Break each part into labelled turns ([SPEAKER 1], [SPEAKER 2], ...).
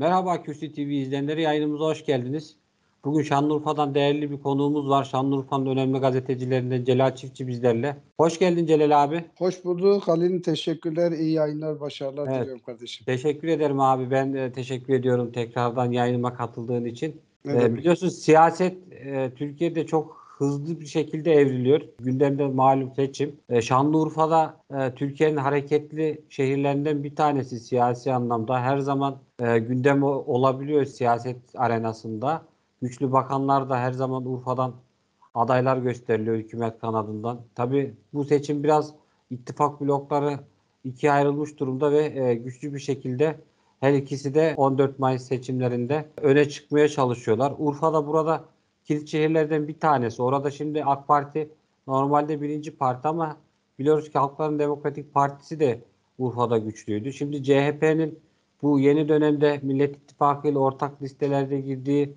[SPEAKER 1] Merhaba QC TV izleyenleri yayınımıza hoş geldiniz. Bugün Şanlıurfa'dan değerli bir konuğumuz var. Şanlıurfa'nın önemli gazetecilerinden Celal Çiftçi bizlerle. Hoş geldin Celal abi.
[SPEAKER 2] Hoş bulduk Halil. Teşekkürler. iyi yayınlar, başarılar evet. diliyorum
[SPEAKER 1] kardeşim. Teşekkür ederim abi. Ben de teşekkür ediyorum tekrardan yayınıma katıldığın için. Evet. Ee, biliyorsun siyaset e, Türkiye'de çok hızlı bir şekilde evriliyor. Gündemde malum seçim. E, Şanlıurfa'da e, Türkiye'nin hareketli şehirlerinden bir tanesi siyasi anlamda. Her zaman e, gündem olabiliyor siyaset arenasında. Güçlü bakanlar da her zaman Urfa'dan adaylar gösteriliyor hükümet kanadından. Tabi bu seçim biraz ittifak blokları ikiye ayrılmış durumda ve e, güçlü bir şekilde her ikisi de 14 Mayıs seçimlerinde öne çıkmaya çalışıyorlar. Urfa'da burada kilit şehirlerden bir tanesi. Orada şimdi AK Parti normalde birinci parti ama biliyoruz ki Halkların Demokratik Partisi de Urfa'da güçlüydü. Şimdi CHP'nin bu yeni dönemde Millet İttifakı ile ortak listelerde girdiği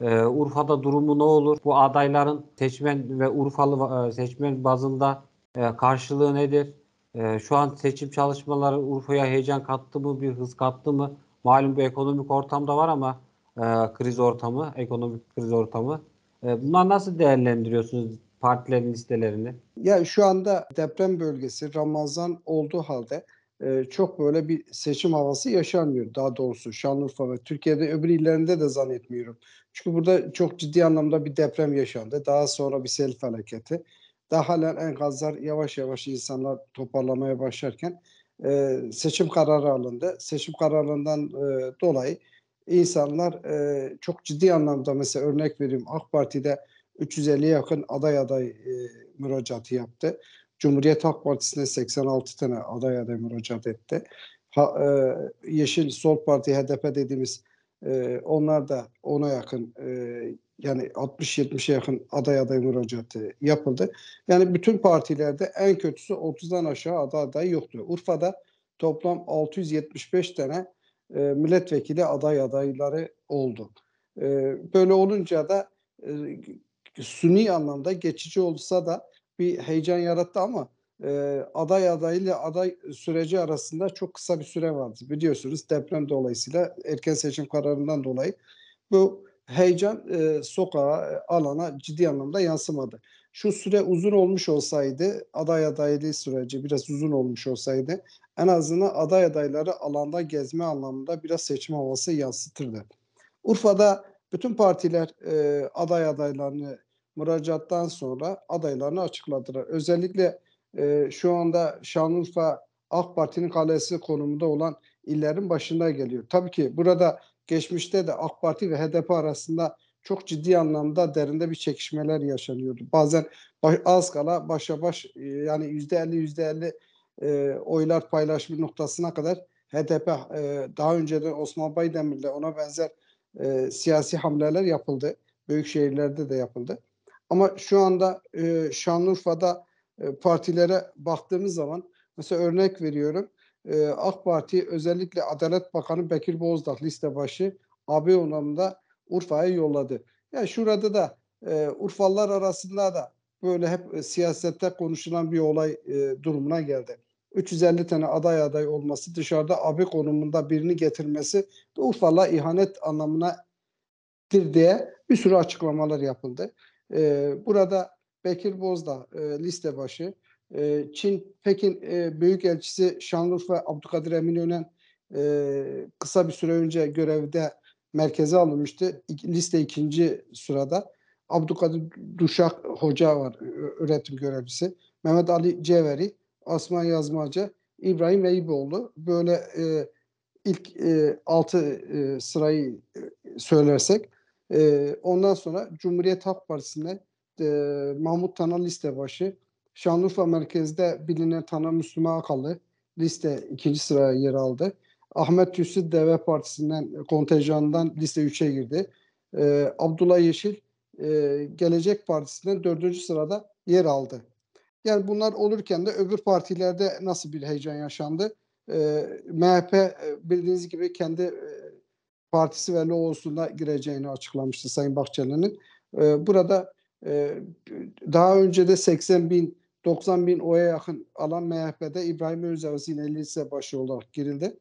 [SPEAKER 1] e, Urfa'da durumu ne olur? Bu adayların seçmen ve Urfalı e, seçmen bazında e, karşılığı nedir? E, şu an seçim çalışmaları Urfa'ya heyecan kattı mı, bir hız kattı mı? Malum bu ekonomik ortamda var ama e, kriz ortamı, ekonomik kriz ortamı. Ee, bunlar nasıl değerlendiriyorsunuz partilerin listelerini?
[SPEAKER 2] Ya şu anda deprem bölgesi Ramazan olduğu halde e, çok böyle bir seçim havası yaşanmıyor daha doğrusu Şanlıurfa ve Türkiye'de öbür illerinde de zannetmiyorum. Çünkü burada çok ciddi anlamda bir deprem yaşandı. Daha sonra bir sel felaketi. Daha hala enkazlar yavaş yavaş insanlar toparlamaya başlarken e, seçim kararı alındı. Seçim kararından e, dolayı insanlar e, çok ciddi anlamda mesela örnek vereyim AK Parti'de 350 yakın aday aday e, müracaatı yaptı. Cumhuriyet Halk Partisi'ne 86 tane aday aday müracaat etti. Ha, e, Yeşil Sol Parti HDP dediğimiz e, onlar da ona yakın e, yani 60-70'e yakın aday aday müracaatı yapıldı. Yani bütün partilerde en kötüsü 30'dan aşağı aday aday yoktu. Urfa'da toplam 675 tane e, milletvekili aday adayları oldu. E, böyle olunca da e, suni anlamda geçici olsa da bir heyecan yarattı ama e, aday adayıyla aday süreci arasında çok kısa bir süre vardı. Biliyorsunuz deprem dolayısıyla erken seçim kararından dolayı bu heyecan e, sokağa, e, alana ciddi anlamda yansımadı şu süre uzun olmuş olsaydı, aday adaylığı süreci biraz uzun olmuş olsaydı en azından aday adayları alanda gezme anlamında biraz seçim havası yansıtırdı. Urfa'da bütün partiler e, aday adaylarını müracaattan sonra adaylarını açıkladılar. Özellikle e, şu anda Şanlıurfa AK Parti'nin kalesi konumunda olan illerin başında geliyor. Tabii ki burada geçmişte de AK Parti ve HDP arasında çok ciddi anlamda derinde bir çekişmeler yaşanıyordu. Bazen baş, az kala başa baş e, yani yüzde elli yüzde elli e, oylar paylaşma noktasına kadar HDP e, daha de Osman Baydemir'le ona benzer e, siyasi hamleler yapıldı. Büyük şehirlerde de yapıldı. Ama şu anda e, Şanlıurfa'da e, partilere baktığımız zaman mesela örnek veriyorum. E, AK Parti özellikle Adalet Bakanı Bekir Bozdağ liste başı AB onamında Urfa'ya yolladı. Yani şurada da e, Urfalılar arasında da böyle hep e, siyasette konuşulan bir olay e, durumuna geldi. 350 tane aday aday olması, dışarıda abi konumunda birini getirmesi Urfa'la ihanet anlamınadır diye bir sürü açıklamalar yapıldı. E, burada Bekir Bozda e, liste başı, e, Çin Pekin e, Büyükelçisi Şanlıurfa Abdülkadir Eminönü'nün e, kısa bir süre önce görevde merkeze alınmıştı. Liste ikinci sırada. Abdülkadir Duşak Hoca var öğretim görevlisi. Mehmet Ali Ceveri, Asma Yazmacı, İbrahim Eyüboğlu. Böyle e, ilk e, altı e, sırayı e, söylersek e, ondan sonra Cumhuriyet Halk Partisi'nde e, Mahmut Tana liste başı, Şanlıurfa merkezde bilinen Tana Müslüman Akalı liste ikinci sıraya yer aldı. Ahmet Tüsü Deve Partisi'nden kontenjandan liste 3'e girdi. E, Abdullah Yeşil e, Gelecek Partisi'nden 4. sırada yer aldı. Yani bunlar olurken de öbür partilerde nasıl bir heyecan yaşandı? Ee, e, MHP bildiğiniz gibi kendi e, partisi ve loğosuna gireceğini açıklamıştı Sayın Bahçeli'nin. E, burada e, daha önce de 80 bin 90 bin oya yakın alan MHP'de İbrahim Özel 50. lise başı olarak girildi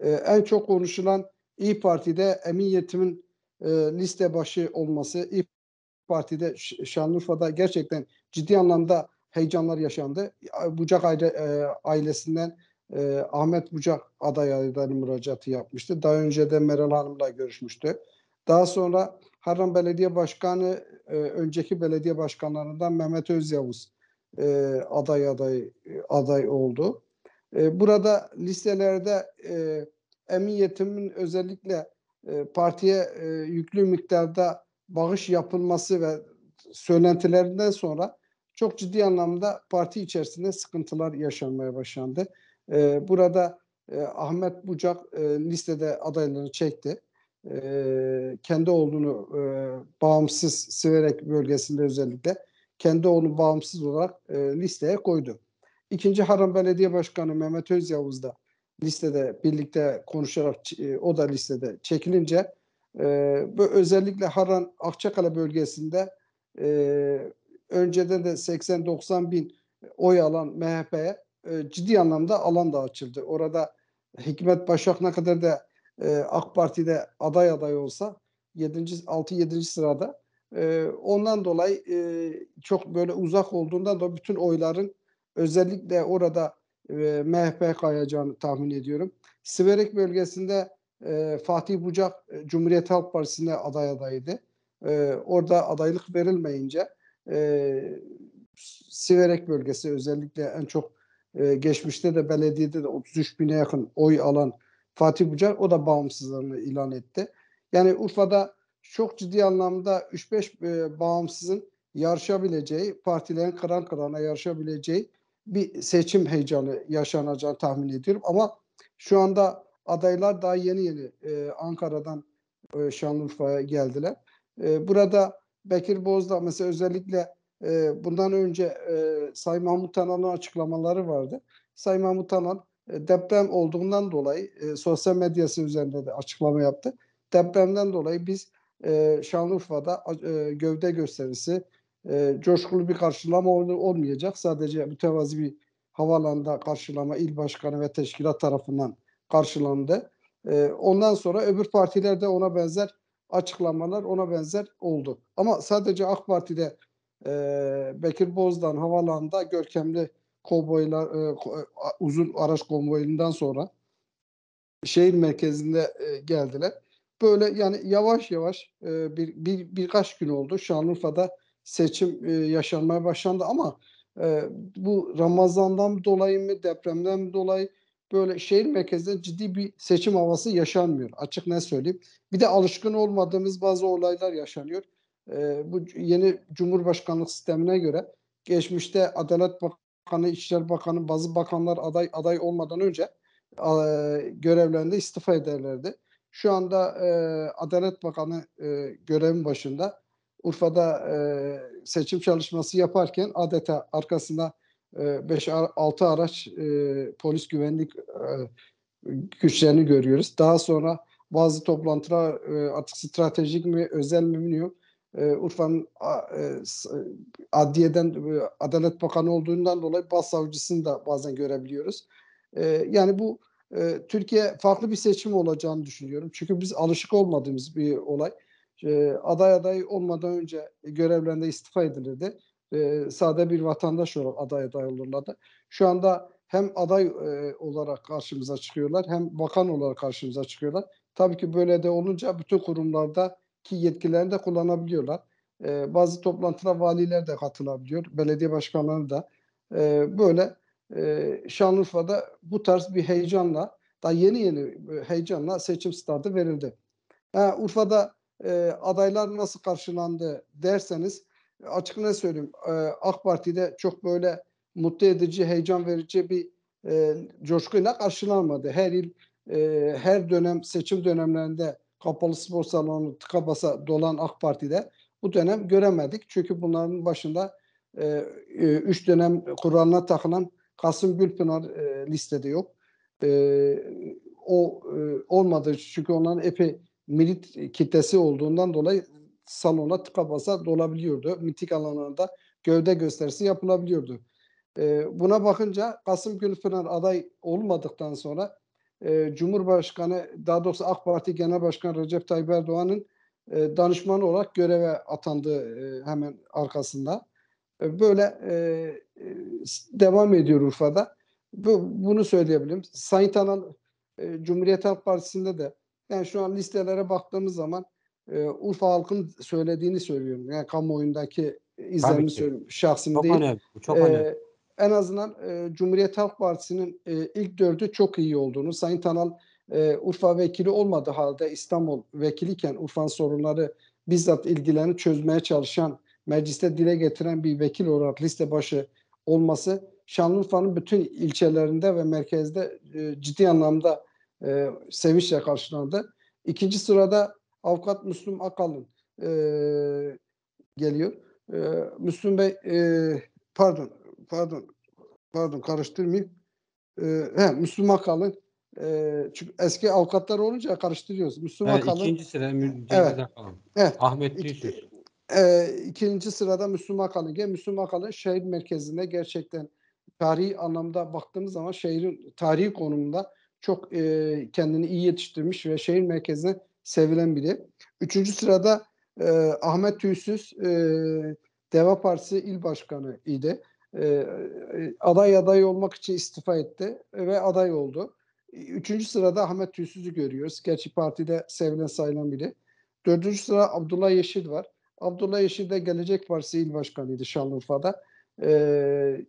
[SPEAKER 2] e, en çok konuşulan İyi Parti'de Emin Yetim'in e, liste başı olması, İyi Parti'de Şanlıurfa'da gerçekten ciddi anlamda heyecanlar yaşandı. Bucak aile, e, ailesinden e, Ahmet Bucak aday adayları müracaatı yapmıştı. Daha önce de Meral Hanım'la görüşmüştü. Daha sonra Harran Belediye Başkanı e, önceki belediye başkanlarından Mehmet Özyavuz e, aday aday e, aday oldu. E, burada listelerde e, emniyetimin özellikle e, partiye e, yüklü miktarda bağış yapılması ve söylentilerinden sonra çok ciddi anlamda parti içerisinde sıkıntılar yaşanmaya başlandı. burada Ahmet Bucak e, listede adaylarını çekti. kendi oğlunu bağımsız Siverek bölgesinde özellikle kendi oğlunu bağımsız olarak listeye koydu. İkinci Haram Belediye Başkanı Mehmet Öz Yavuz da listede birlikte konuşarak e, o da listede çekilince e, bu özellikle Haran Akçakale bölgesinde e, önceden de 80-90 bin oy alan MHP'ye ciddi anlamda alan da açıldı. Orada Hikmet Başak ne kadar da AK Parti'de aday aday olsa 6 7. sırada ondan dolayı çok böyle uzak olduğundan da bütün oyların Özellikle orada e, MHP kayacağını tahmin ediyorum. Siverek bölgesinde e, Fatih Bucak e, Cumhuriyet Halk Partisi'ne aday adaydı. E, orada adaylık verilmeyince e, Siverek bölgesi özellikle en çok e, geçmişte de belediyede de 33 bine yakın oy alan Fatih Bucak o da bağımsızlığını ilan etti. Yani Urfa'da çok ciddi anlamda 3-5 e, bağımsızın yarışabileceği, partilerin kıran kırana yarışabileceği bir seçim heyecanı yaşanacağını tahmin ediyorum. Ama şu anda adaylar daha yeni yeni e, Ankara'dan e, Şanlıurfa'ya geldiler. E, burada Bekir Bozdağ mesela özellikle e, bundan önce e, Sayın Mahmut Tanan'ın açıklamaları vardı. Sayın Mahmut Tanan e, deprem olduğundan dolayı e, sosyal medyası üzerinde de açıklama yaptı. Depremden dolayı biz e, Şanlıurfa'da e, gövde gösterisi, e, coşkulu bir karşılama ol, olmayacak. Sadece mütevazi bir havalanda karşılama il başkanı ve teşkilat tarafından karşılandı. E, ondan sonra öbür partilerde ona benzer açıklamalar ona benzer oldu. Ama sadece AK Parti'de e, Bekir Bozdağ'ın havalanda görkemli kovboylar e, e uzun araç konvoyundan sonra şehir merkezinde e, geldiler. Böyle yani yavaş yavaş e, bir, bir birkaç gün oldu Şanlıurfa'da seçim e, yaşanmaya başlandı ama e, bu Ramazan'dan dolayı mı depremden dolayı böyle şehir merkezinde ciddi bir seçim havası yaşanmıyor. Açık ne söyleyeyim. Bir de alışkın olmadığımız bazı olaylar yaşanıyor. E, bu yeni Cumhurbaşkanlık sistemine göre geçmişte Adalet Bakanı, İçişleri Bakanı, bazı bakanlar aday aday olmadan önce e, görevlerinde istifa ederlerdi. Şu anda e, Adalet Bakanı e, görevin başında Urfa'da e, seçim çalışması yaparken adeta arkasında 5-6 araç e, polis güvenlik e, güçlerini görüyoruz. Daha sonra bazı toplantılar e, artık stratejik mi özel mi bilmiyorum. E, Urfa'nın e, adliyeden e, Adalet Bakanı olduğundan dolayı bas savcısını da bazen görebiliyoruz. E, yani bu e, Türkiye farklı bir seçim olacağını düşünüyorum. Çünkü biz alışık olmadığımız bir olay. Ee, aday aday olmadan önce görevlerinde istifa edilirdi. Ee, sade bir vatandaş olarak aday aday olurlardı. Şu anda hem aday e, olarak karşımıza çıkıyorlar hem bakan olarak karşımıza çıkıyorlar. Tabii ki böyle de olunca bütün kurumlardaki yetkilerini de kullanabiliyorlar. Ee, bazı toplantılara valiler de katılabiliyor, belediye başkanları da. böyle e, Şanlıurfa'da bu tarz bir heyecanla, daha yeni yeni e, heyecanla seçim startı verildi. Ha, Urfa'da e, adaylar nasıl karşılandı derseniz açık ne söyleyeyim e, AK Parti'de çok böyle mutlu edici, heyecan verici bir e, coşkuyla karşılanmadı. Her yıl e, her dönem seçim dönemlerinde kapalı spor salonu tıka basa dolan AK Parti'de bu dönem göremedik. Çünkü bunların başında e, e üç dönem kuralına takılan Kasım Gülpınar e, listede yok. E, o e, olmadı çünkü onların epey milit kitlesi olduğundan dolayı salona tıka basa dolabiliyordu. Mitik alanlarda gövde gösterisi yapılabiliyordu. E, buna bakınca Kasım Gülpınar aday olmadıktan sonra e, Cumhurbaşkanı daha doğrusu AK Parti Genel Başkanı Recep Tayyip Erdoğan'ın e, danışmanı olarak göreve atandı e, hemen arkasında. E, böyle e, e, devam ediyor Urfa'da. Bu, bunu söyleyebilirim. Sayın Tanal e, Cumhuriyet Halk Partisi'nde de yani şu an listelere baktığımız zaman e, Urfa halkın söylediğini söylüyorum. Yani kamuoyundaki izlenimi söylüyorum. Şahsım çok değil. Önemli, çok ee, En azından e, Cumhuriyet Halk Partisi'nin e, ilk dördü çok iyi olduğunu, Sayın Tanal e, Urfa vekili olmadığı halde İstanbul vekiliyken Urfa'nın sorunları bizzat ilgilerini çözmeye çalışan, mecliste dile getiren bir vekil olarak liste başı olması Şanlıurfa'nın bütün ilçelerinde ve merkezde e, ciddi anlamda e, sevinçle karşılandı. İkinci sırada avukat Müslüm Akalın e, geliyor. E, Müslüm Bey e, pardon pardon pardon karıştırmayayım. E, he, Müslüm Akalın e, çünkü eski avukatlar olunca karıştırıyoruz. Müslüm evet, Akalın. İkinci
[SPEAKER 1] sıra evet, Evet. Ahmet Büyütür.
[SPEAKER 2] E, ikinci sırada Müslüm Akalın. Gel Müslüm Akalın şehir merkezinde gerçekten tarihi anlamda baktığımız zaman şehrin tarihi konumunda çok e, kendini iyi yetiştirmiş ve şehir merkezine sevilen biri. Üçüncü sırada e, Ahmet Tüysüz e, Deva Partisi il başkanı idi. E, e, aday aday olmak için istifa etti ve aday oldu. Üçüncü sırada Ahmet Tüysüz'ü görüyoruz. Gerçi partide sevilen sayılan biri. Dördüncü sıra Abdullah Yeşil var. Abdullah Yeşil de Gelecek Partisi il başkanıydı Şanlıurfa'da. E,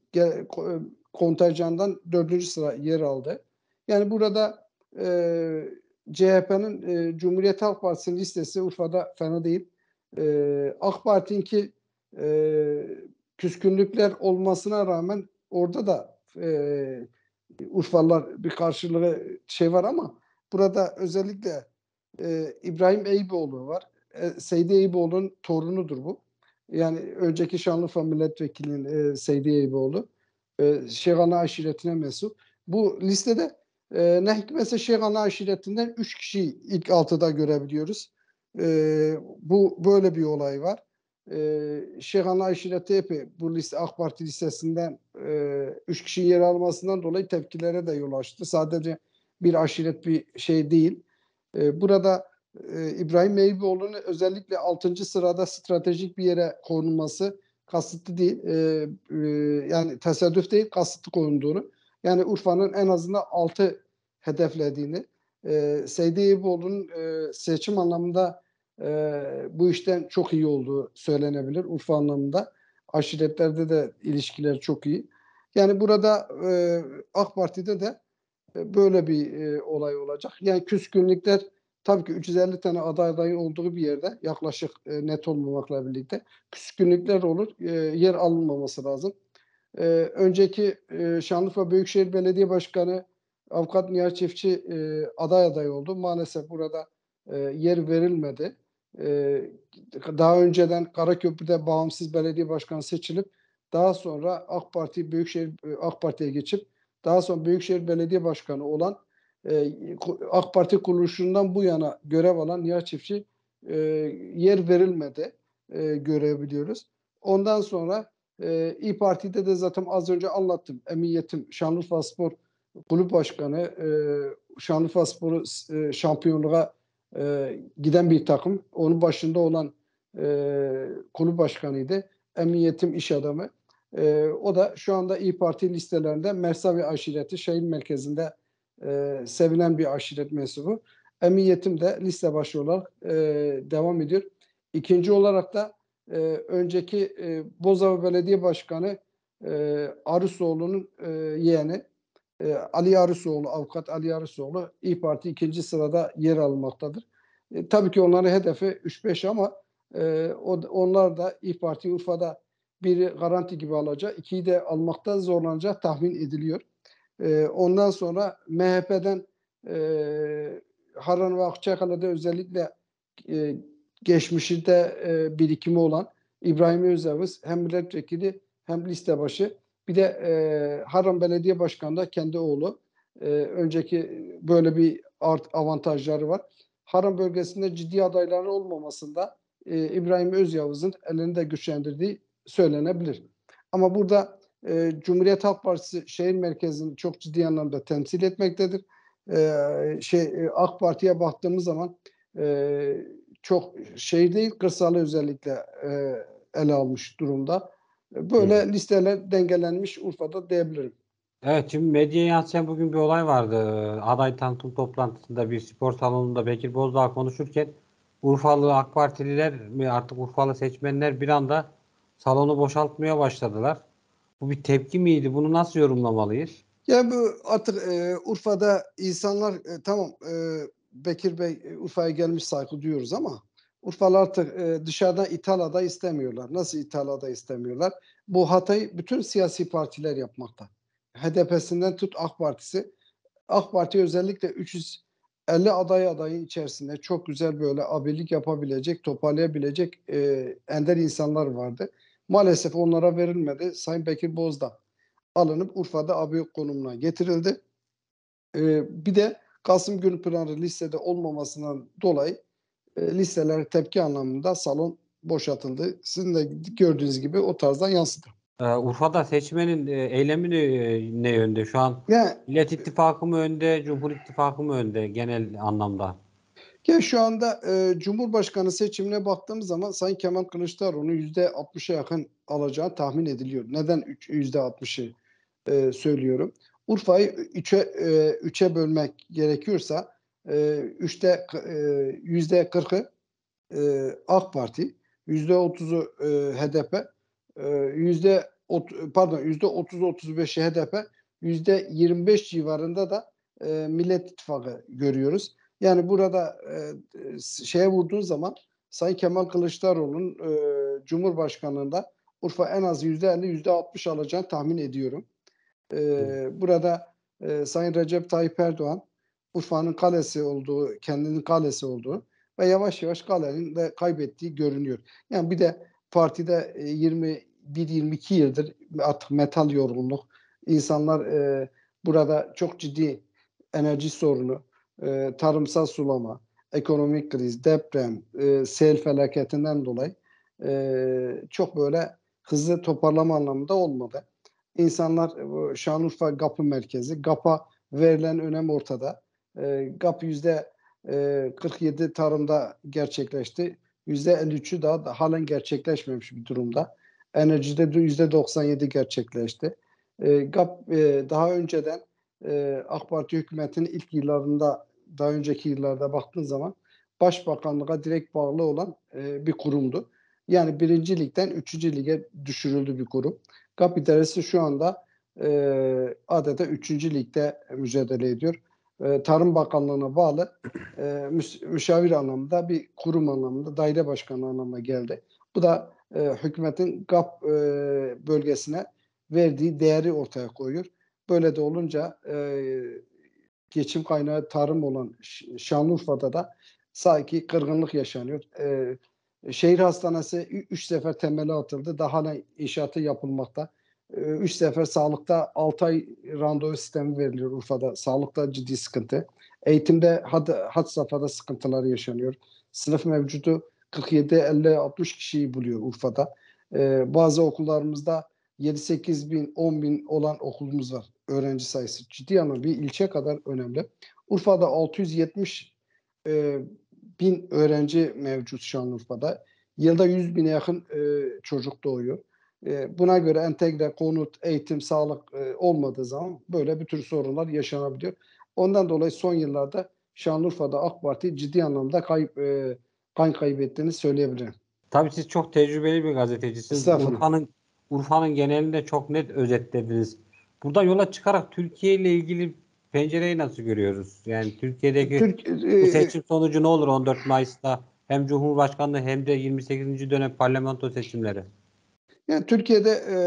[SPEAKER 2] kontajandan dördüncü sıra yer aldı. Yani burada e, CHP'nin e, Cumhuriyet Halk Partisi'nin listesi Urfa'da fena değil. E, AK Parti'ninki e, küskünlükler olmasına rağmen orada da e, Urfalılar bir karşılığı şey var ama burada özellikle e, İbrahim Eyüboğlu var. E, Seydi Eyüboğlu'nun torunudur bu. Yani önceki Şanlıurfa Milletvekili'nin e, Seydi Eyüboğlu. E, Şegana aşiretine mensup. Bu listede e, ne hikmetse Şeyhana aşiretinden üç kişi ilk altıda görebiliyoruz. E, bu böyle bir olay var. E, ee, Şeyhana aşireti hep bu liste AK Parti listesinden e, üç kişinin yer almasından dolayı tepkilere de yol açtı. Sadece bir aşiret bir şey değil. E, burada e, İbrahim Eyüboğlu'nun özellikle altıncı sırada stratejik bir yere konulması kasıtlı değil. E, e, yani tesadüf değil kasıtlı konulduğunu yani Urfa'nın en azından altı hedeflediğini, e, Seydi Eyüboğlu'nun e, seçim anlamında e, bu işten çok iyi olduğu söylenebilir. Urfa anlamında aşiretlerde de ilişkiler çok iyi. Yani burada e, AK Parti'de de e, böyle bir e, olay olacak. Yani küskünlükler tabii ki 350 tane aday adayı olduğu bir yerde yaklaşık e, net olmamakla birlikte küskünlükler olur. E, yer alınmaması lazım e, önceki e, Şanlıurfa Büyükşehir Belediye Başkanı Avukat Nihat Çiftçi e, aday aday oldu. Maalesef burada e, yer verilmedi. E, daha önceden Karaköprü'de bağımsız belediye başkanı seçilip daha sonra AK Parti Büyükşehir e, AK Parti'ye geçip daha sonra Büyükşehir Belediye Başkanı olan e, AK Parti kuruluşundan bu yana görev alan Nihat Çiftçi e, yer verilmedi e, görebiliyoruz. Ondan sonra e, İyi Parti'de de zaten az önce anlattım. Emiyetim Şanlıurfa Spor Kulüp Başkanı e, Şanlıurfa Spor'u e, şampiyonluğa e, giden bir takım. Onun başında olan e, kulüp başkanıydı. Emniyetim iş adamı. E, o da şu anda İyi Parti listelerinde Mersavi aşireti şehir merkezinde e, sevilen bir aşiret mensubu. Emniyetim de liste başı olarak e, devam ediyor. İkinci olarak da e, önceki e, Bozova Belediye Başkanı e, Arısoğlu'nun e, yeğeni e, Ali Arısoğlu, avukat Ali Arısoğlu İyi Parti ikinci sırada yer almaktadır. E, tabii ki onların hedefi 3-5 ama e, onlar da İyi Parti Urfa'da biri garanti gibi alacak, ikiyi de almakta zorlanacak tahmin ediliyor. E, ondan sonra MHP'den e, Harran ve Akçakala'da özellikle e, Geçmişinde e, birikimi olan İbrahim Özdemir hem milletvekili hem liste başı bir de e, Haram Belediye Başkanı da kendi oğlu. E, önceki böyle bir art avantajları var. Haram bölgesinde ciddi adayların olmamasında e, İbrahim Özyavuz'un elini de güçlendirdiği söylenebilir. Ama burada e, Cumhuriyet Halk Partisi şehir merkezini çok ciddi anlamda temsil etmektedir. E, şey e, AK Parti'ye baktığımız zaman e, çok şehir değil kırsalı özellikle e, ele almış durumda. Böyle evet. listeler dengelenmiş Urfa'da diyebilirim.
[SPEAKER 1] Evet şimdi medyaya yansıyan bugün bir olay vardı. Aday tanıtım toplantısında bir spor salonunda Bekir Bozdağ konuşurken Urfalı AK Partililer mi artık Urfalı seçmenler bir anda salonu boşaltmaya başladılar. Bu bir tepki miydi? Bunu nasıl yorumlamalıyız?
[SPEAKER 2] Ya yani bu artık e, Urfa'da insanlar e, tamam e, Bekir Bey e, Urfa'ya gelmiş saygı diyoruz ama Urfalı artık e, dışarıdan İtalya'da istemiyorlar. Nasıl İtalya'da istemiyorlar? Bu hatayı bütün siyasi partiler yapmakta. HDP'sinden tut AK Partisi. AK Parti özellikle 350 aday adayın içerisinde çok güzel böyle abilik yapabilecek, toparlayabilecek e, ender insanlar vardı. Maalesef onlara verilmedi. Sayın Bekir Bozda alınıp Urfa'da abi konumuna getirildi. E, bir de Kasım Gülpınar'ı listede olmamasından dolayı e, listeler tepki anlamında salon boşaltıldı. Sizin de gördüğünüz gibi o tarzdan yansıdı.
[SPEAKER 1] Ee, Urfa'da seçmenin e, eylemi ne, e, ne yönde şu an? Yani, Millet İttifakı mı önde, Cumhur İttifakı mı önde genel anlamda?
[SPEAKER 2] Ya şu anda e, Cumhurbaşkanı seçimine baktığımız zaman Sayın Kemal Kılıçdaroğlu %60'a yakın alacağı tahmin ediliyor. Neden %60'ı e, söylüyorum? Urfa'yı 3'e 3'e bölmek gerekiyorsa e, üçte e, yüzde kırkı e, AK Parti, yüzde otuzu HDP, yüzde pardon yüzde otuz otuz beşi HDP, yüzde yirmi beş civarında da e, Millet İttifakı görüyoruz. Yani burada e, şeye vurduğun zaman Sayın Kemal Kılıçdaroğlu'nun e, Cumhurbaşkanlığında Urfa en az yüzde elli yüzde altmış alacağını tahmin ediyorum. Ee, burada e, Sayın Recep Tayyip Erdoğan Urfa'nın kalesi olduğu, kendinin kalesi olduğu ve yavaş yavaş kalenin de kaybettiği görünüyor. Yani bir de partide 21-22 yıldır artık metal yorgunluk. İnsanlar e, burada çok ciddi enerji sorunu, e, tarımsal sulama, ekonomik kriz, deprem, e, sel felaketinden dolayı e, çok böyle hızlı toparlama anlamında olmadı. İnsanlar e, Şanlıurfa GAP'ın merkezi. GAP'a verilen önem ortada. E, GAP yüzde 47 e, tarımda gerçekleşti. Yüzde 53'ü daha da, halen gerçekleşmemiş bir durumda. Enerjide yüzde 97 gerçekleşti. GAP daha önceden e, AK Parti hükümetinin ilk yıllarında daha önceki yıllarda baktığın zaman başbakanlığa direkt bağlı olan bir kurumdu. Yani birinci ligden üçüncü lige düşürüldü bir grup. Kapitalesi şu anda e, adeta üçüncü ligde mücadele ediyor. E, Tarım Bakanlığı'na bağlı e, müş müşavir anlamında bir kurum anlamında daire başkanı anlamına geldi. Bu da e, hükümetin GAP e, bölgesine verdiği değeri ortaya koyuyor. Böyle de olunca e, geçim kaynağı tarım olan Şanlıurfa'da da sanki kırgınlık yaşanıyor. E, e, şehir hastanesi 3 sefer temeli atıldı. Daha hala inşaatı yapılmakta. 3 e, sefer sağlıkta 6 ay randevu sistemi veriliyor Urfa'da. Sağlıkta ciddi sıkıntı. Eğitimde had, had safhada sıkıntılar yaşanıyor. Sınıf mevcudu 47-50-60 kişiyi buluyor Urfa'da. Ee, bazı okullarımızda 7-8 bin, 10 bin olan okulumuz var. Öğrenci sayısı ciddi ama bir ilçe kadar önemli. Urfa'da 670 e, bin öğrenci mevcut Şanlıurfa'da. Yılda 100 bine yakın e, çocuk doğuyor. E, buna göre entegre, konut, eğitim, sağlık e, olmadığı zaman böyle bir tür sorunlar yaşanabiliyor. Ondan dolayı son yıllarda Şanlıurfa'da AK Parti ciddi anlamda kayıp e, kan kaybettiğini söyleyebilirim.
[SPEAKER 1] Tabii siz çok tecrübeli bir gazetecisiniz. Urfa'nın Urfa'nın genelinde çok net özetlediniz. Burada yola çıkarak Türkiye ile ilgili pencereyi nasıl görüyoruz? Yani Türkiye'deki Türk, e, bu seçim sonucu ne olur 14 Mayıs'ta? Hem Cumhurbaşkanlığı hem de 28. dönem parlamento seçimleri.
[SPEAKER 2] Yani Türkiye'de e, e,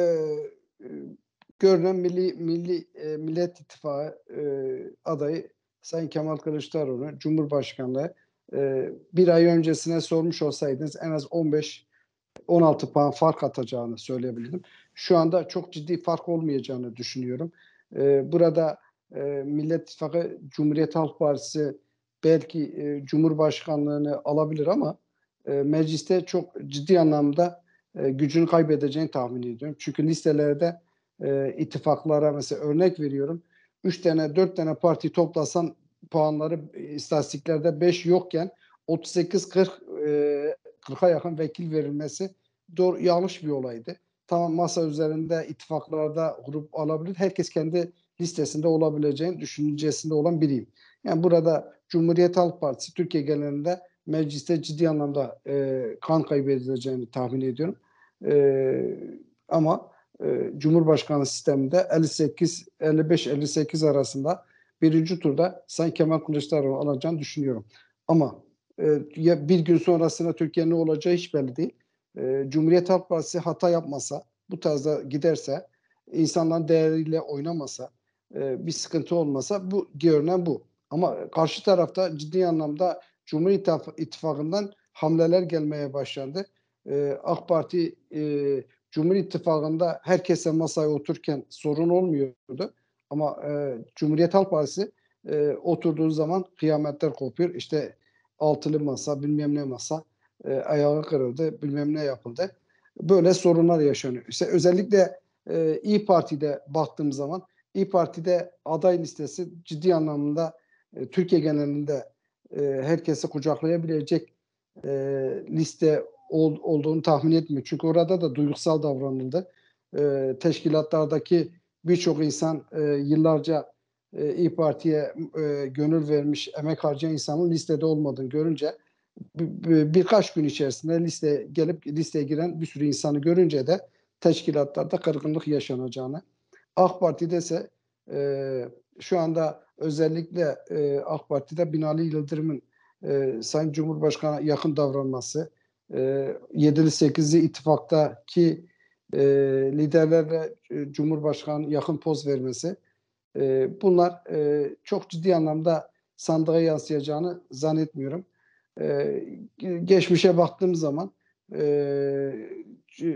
[SPEAKER 2] görünen Milli Milli e, Millet İttifakı e, adayı Sayın Kemal Kılıçdaroğlu Cumhurbaşkanlığı e, bir ay öncesine sormuş olsaydınız en az 15 16 puan fark atacağını söyleyebilirdim. Şu anda çok ciddi fark olmayacağını düşünüyorum. E, burada e, Millet İttifakı Cumhuriyet Halk Partisi belki e, Cumhurbaşkanlığını alabilir ama e, mecliste çok ciddi anlamda e, gücünü kaybedeceğini tahmin ediyorum. Çünkü listelerde e, ittifaklara mesela örnek veriyorum. Üç tane dört tane parti toplasan puanları istatistiklerde beş yokken 38-40 40'a e, yakın vekil verilmesi doğru yanlış bir olaydı. Tamam masa üzerinde ittifaklarda grup alabilir. Herkes kendi listesinde olabileceğini düşüncesinde olan biriyim. Yani burada Cumhuriyet Halk Partisi Türkiye genelinde mecliste ciddi anlamda e, kan kaybedeceğini tahmin ediyorum. E, ama e, Cumhurbaşkanı sisteminde 58 55 58 arasında birinci turda Sayın Kemal Kılıçdaroğlu alacağını düşünüyorum. Ama e, ya bir gün sonrasında Türkiye ne olacağı hiç belli değil. E, Cumhuriyet Halk Partisi hata yapmasa, bu tarzda giderse, insanların değeriyle oynamasa, e, bir sıkıntı olmasa bu görünen bu. Ama karşı tarafta ciddi anlamda Cumhur İttifakı'ndan hamleler gelmeye başlandı. E, AK Parti e, Cumhur İttifakı'nda herkese masaya otururken sorun olmuyordu. Ama e, Cumhuriyet Halk Partisi e, oturduğu zaman kıyametler kopuyor. İşte altılı masa, bilmem ne masa, e, ayağı kırıldı, bilmem ne yapıldı. Böyle sorunlar yaşanıyor. İşte özellikle e, İyi Parti'de baktığım zaman İyi Parti'de aday listesi ciddi anlamda e, Türkiye genelinde e, herkesi kucaklayabilecek e, liste ol, olduğunu tahmin etmiyor. Çünkü orada da duygusal davranıldı. E, teşkilatlardaki birçok insan e, yıllarca e, İyi Parti'ye e, gönül vermiş, emek harcayan insanın listede olmadığını görünce birkaç gün içerisinde liste gelip listeye giren bir sürü insanı görünce de teşkilatlarda kırgınlık yaşanacağını AK Parti dese e, şu anda özellikle e, AK Parti'de Binali Yıldırım'ın e, Sayın Cumhurbaşkanı'na yakın davranması, e, 7'li 8'li ittifaktaki e, liderlerle e, Cumhurbaşkanı yakın poz vermesi e, bunlar e, çok ciddi anlamda sandığa yansıyacağını zannetmiyorum. E, geçmişe baktığım zaman e,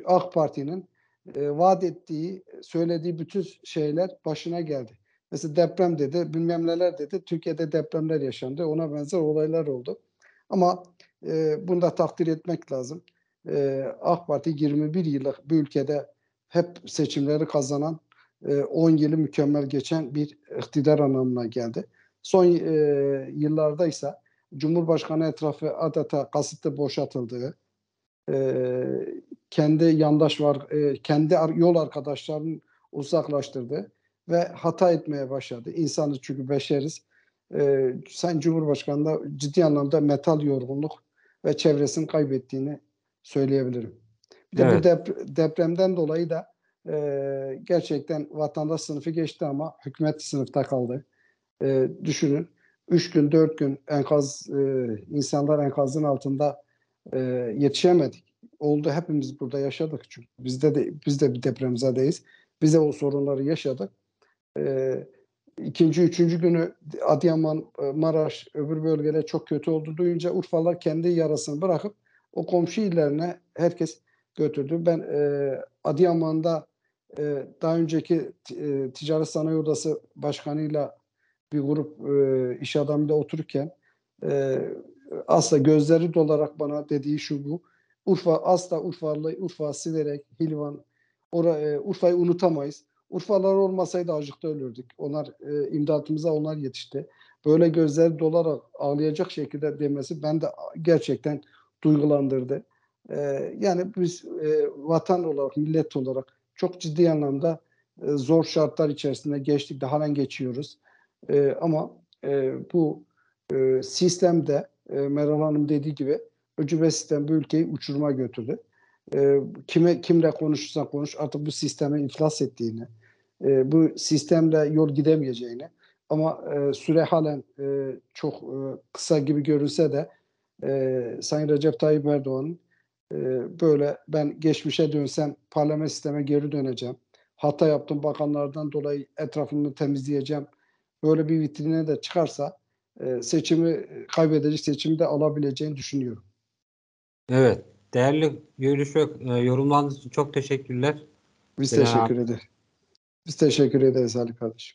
[SPEAKER 2] AK Parti'nin e, vaat ettiği, söylediği bütün şeyler başına geldi. Mesela deprem dedi, bilmem neler dedi. Türkiye'de depremler yaşandı. Ona benzer olaylar oldu. Ama e, bunu da takdir etmek lazım. E, AK Parti 21 yıllık bir ülkede hep seçimleri kazanan, e, 10 yılı mükemmel geçen bir iktidar anlamına geldi. Son e, yıllarda ise Cumhurbaşkanı etrafı adeta kasıtlı boşaltıldığı, e, kendi yandaş var, e, kendi yol arkadaşlarının uzaklaştırdı ve hata etmeye başladı. İnsanız çünkü beşeriz. E, Sayın Cumhurbaşkanı da ciddi anlamda metal yorgunluk ve çevresini kaybettiğini söyleyebilirim. Bir de evet. bu dep- depremden dolayı da e, gerçekten vatandaş sınıfı geçti ama hükümet sınıfta kaldı. E, düşünün. Üç gün, dört gün enkaz e, insanlar enkazın altında e, yetişemedik. Oldu hepimiz burada yaşadık çünkü bizde de biz de bir depremzadeyiz. Biz de o sorunları yaşadık. E, ikinci, üçüncü günü Adıyaman, e, Maraş, öbür bölgeler çok kötü oldu duyunca Urfalar kendi yarasını bırakıp o komşu illerine herkes götürdü. Ben e, Adıyaman'da e, daha önceki e, Ticaret Sanayi Odası Başkanı'yla bir grup e, iş adamıyla otururken e, asla gözleri dolarak bana dediği şu bu. Urfa asla Urfalı Urfa silerek Hilvan ora, e, Urfa'yı unutamayız. Urfalar olmasaydı acıkta ölürdük. Onlar e, imdatımıza onlar yetişti. Böyle gözleri dolarak ağlayacak şekilde demesi ben de gerçekten duygulandırdı. E, yani biz e, vatan olarak, millet olarak çok ciddi anlamda e, zor şartlar içerisinde geçtik daha halen geçiyoruz. E, ama e, bu e, sistemde e, Meral Hanım dediği gibi öcübe sistem bu ülkeyi uçuruma götürdü. E, kime kimle konuşursan konuş artık bu sisteme iflas ettiğini, e, bu sistemle yol gidemeyeceğini ama e, süre halen e, çok e, kısa gibi görünse de e, Sayın Recep Tayyip Erdoğan'ın e, böyle ben geçmişe dönsem parlament sisteme geri döneceğim. Hata yaptım bakanlardan dolayı etrafımı temizleyeceğim. Böyle bir vitrine de çıkarsa e, seçimi kaybedici seçimi de alabileceğini düşünüyorum.
[SPEAKER 1] Evet. Değerli görüş e, yorumlandığınız için çok teşekkürler. Biz Selam. teşekkür
[SPEAKER 2] ederiz. Biz teşekkür ederiz Ali kardeşim.